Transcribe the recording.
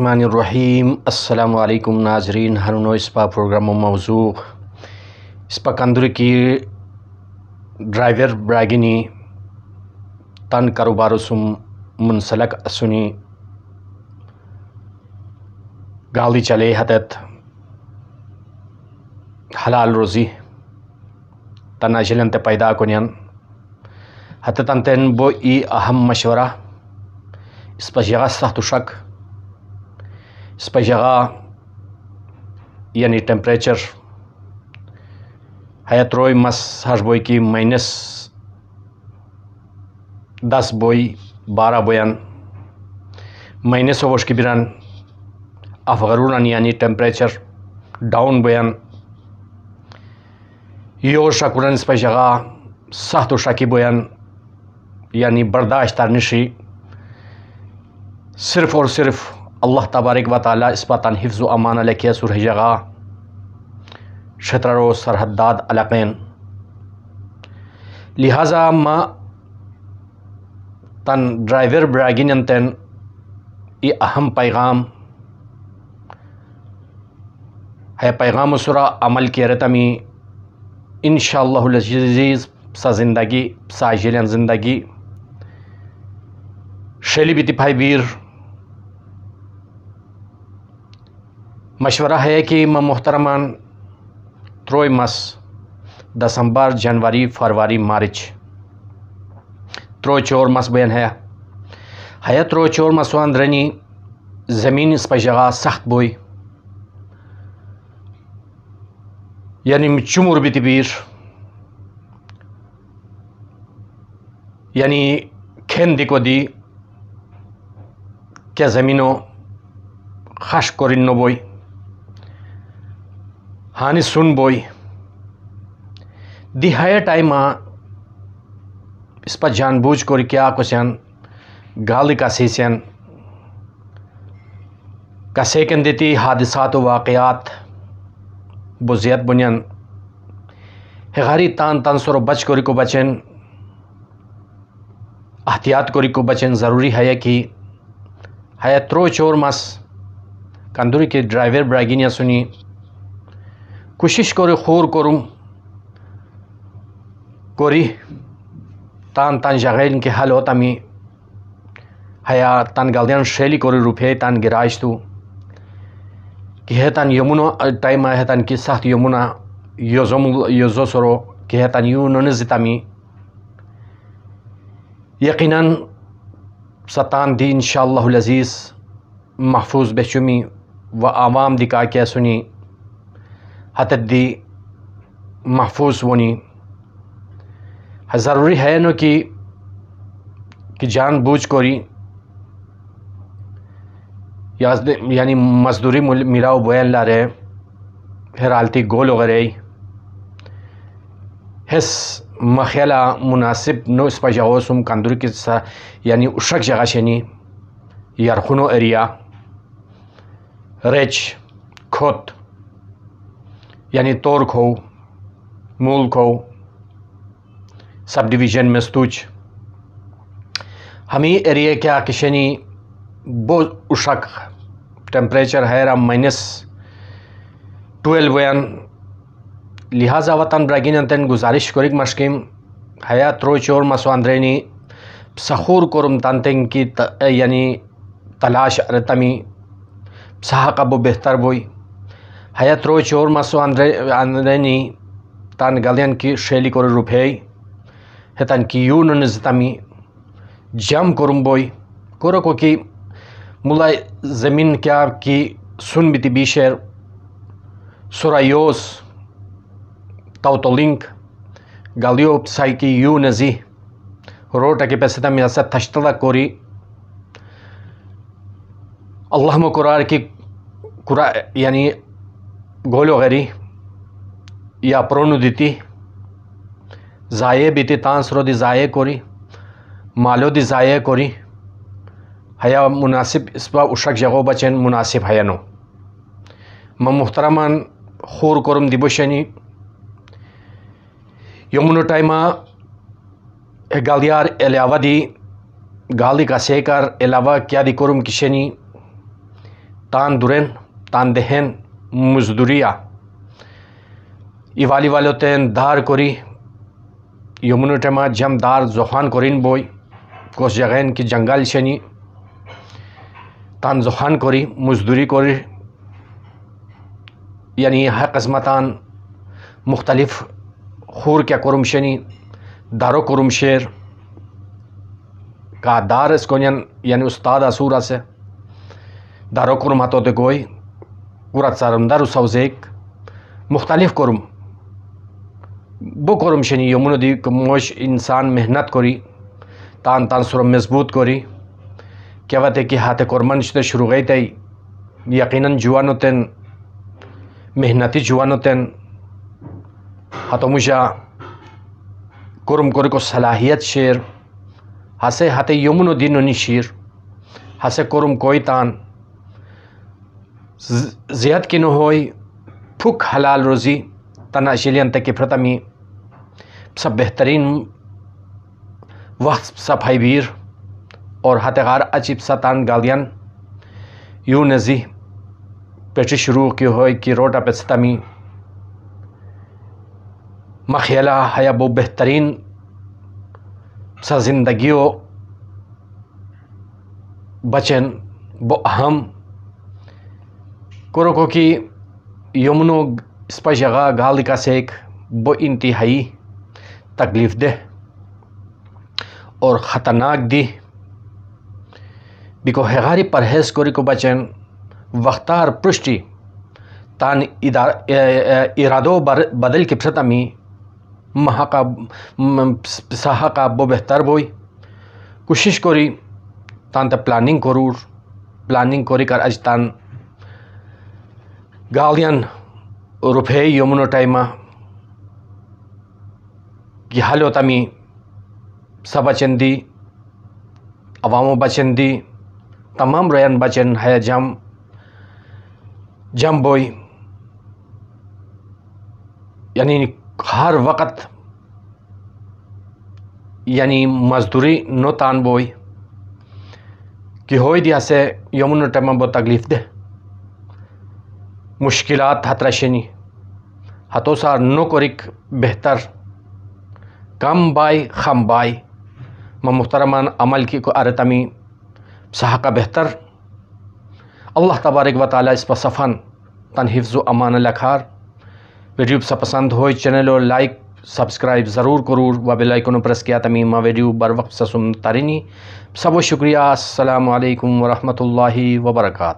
الرحمن الرحيم السلام عليكم ناظرين هرنو اسپا پروگرام موضوع اسپا کندر کی ڈرائیور براگینی تن کاروبارو سم منسلک اسونی گالی چلے حدت حلال روزی تن اجلن تے پیدا کنین حدت انتن بو ای اهم مشورہ اسپا جغا سخت شک یعنی टेम्परेचर हयत रोय मस हश बोई की माइनस दस बोई बारह बोयान माइनस वोश की बिरान अफगरुलन यानी टेम्परेचर डाउन बोयान यो शकुरन स्पैशगा सख्त शकी बोयान यानी बर्दाश्त नशी सिर्फ़ और सिर्फ़ الله تبارك وتعالى اسباتان حفظ و امان لكي جغا شطر و سرحداد علاقين لہذا ما تن ڈرائیور براگینن انتن ای اهم پیغام ہے پیغام سرا عمل کی رتمی انشاءاللہ العزیز سا زندگی سا جلین زندگی شلی بیتی پھائی بیر मशवरा है कि मोहतरमान मस दसंबर जनवरी फरवरी मार्च त्रो चोर मस बन है हया त्रो चोर मसवान रनी ज़मीन पशगा सख्त बोई यानी चुमुर भी तबीर यानी खेन दिको को दी क्या ज़मीनों खश कोरिन बोई हानि सुन बोई दि हाय टाइम इस पर जानबूझ कर क्या कुसन गाल का कसेकन देती तो वाकयात बुजियत बुनियन हेगारी तान तान सरो बच कोरी को बचन अहतियात कोरी को बचन ज़रूरी है कि हया त्रो चोर मस कंदूरी के ड्राइवर ब्रागिनिया सुनी कोशिश कर खोर करूँ कोरी तान तान जगह इनके हल होता मी हया तान गलदियान शैली कोरी रुपये तान गिराज तू कि है तान यमुनो टाइम है तान कि सख्त यमुना योजम योजो सरो कि है तान यू जिता मी यकीनन सतान दी इन शजीज़ महफूज बेचुमी व आवाम दिका क्या सुनी حتی دی محفوظ ونی ضروری है न कि कि जानबूझ करी या यानी मजदूरी मिलाओ बोया ला रहे हरालती गोल वगैरह हिस मखला मुनासिब नो स्पजाओ सुम कांदूरी के सा यानी उशक जगह शनी यारखुनो एरिया रेच खोत यानी तोरख हो मुल्क हो सब डिवीज़न में स्तुच हमी एरिए क्या किशनी बो उशक टेम्परेचर है रहा माइनस ट्वेल्व वन लिहाजा वतन ब्रैगिन तेन गुजारिश कोरिक मशकिम हया त्रो चोर मसवांद्रेनी सखूर कोरम तानते की त, यानी तलाश अरतमी सहा कबो बेहतर बोई Hayat Rovic yormasu Andreni tan Galenki Şeli koru rupey. Hetan ki yunun zitami jam korumboy. Koroko ki mulay zemin kya ki sun biti bişer surayos tautolink galio psaiki yunazi rota ki peseta miyasa taştala kori Allah'ım kurar ki kura yani गरी या दी ज़ाये बीती दी ज़ाये कोरी दी ज़ाये कोरी हया मुनासिब बार उशक जगो बचन मुनासिब हया no मोहतरमान मुहतरमान खूर कोरम दिबोशनी यमुनो टाइमा गालियार एलावा दी गाली का सेकर एलावा क्या दी कोरम किशनी तान दुरेन तान दहन मजदूरिया इवाली वाले तेन दार कोरी यमुन टमा जम दार जोहान कोरिन बोई कोस जगैन की जंगल शनी तान जोहान कोरी मजदूरी कोरी यानी हर कस्मतान मुख्तलिफ खूर क्या कुरुम शनि दारो कुरुम शेर का दार इसको यानी उस्ताद असूरा से दारो कुरुम हाथों गोई uğraşlarımda rusavzek مختلف کرم بکرم شنی یمونو دی کموش انسان محنت کری تان تان سرم مضبوط کری کہوت ہے کہ ہاتھ کرمنش تے شروع گئی تی یقیناً جوانو تین محنتی جوانو تین ہاتو مجھا کرم کری کو صلاحیت شیر ہسے ہاتھ یمونو دینو نی شیر ہسے کرم کوئی تان ꯖꯤꯍꯠꯀꯤ ꯅꯍꯣꯏ फुक हलाल रोज़ी तना शिलियन तक प्रतमी सब बेहतरीन वह सफाई वीर और हतगार अजीब सतान गालियन यू नजी पेट शुरू की हो कि रोटा मखेला हया हयाबो बेहतरीन सा जिंदगी बचन बहम अहम की यमुनो स्पा जगह गाल का सेक ब इंतहाई तकलीफ दे और ख़तरनाक दी बिको हेगारी परहेज कोरी को बचन वख्तार पृष्टि तान इरादों बदल के फसतमी महा का साहा का बो बेहतर बोई कोशिश कोरी तान त प्लानिंग करूर प्लानिंग कोरी कर अज तान गालियन रुफे योमनोटाइमा कि हलो तमी दी अवामो बचंदी तमाम रोयन बचन है जम जम बोई यानी हर वक्त यानी मजदूरी नो तान बोई कि हो दिया से यमुन टाइम बहुत तकलीफ दे मुश्किल हतराशनी हतोसा नुकरिक बेहतर कम बाय खम बाय मुहतरमान अमल की को अरतमी का बेहतर अल्लाह तबारक व ताली इस पर सफ़न तन हिफ्ज़ अमान लखार वीडियो सब पसंद हो चैनल और लाइक सब्सक्राइब ज़रूर करूर व बेलाइकन प्रेस किया तमी माँ वीडियो बर वक्त ससुम तारीनी सबो शुक्रिया असल वरहमल वर्का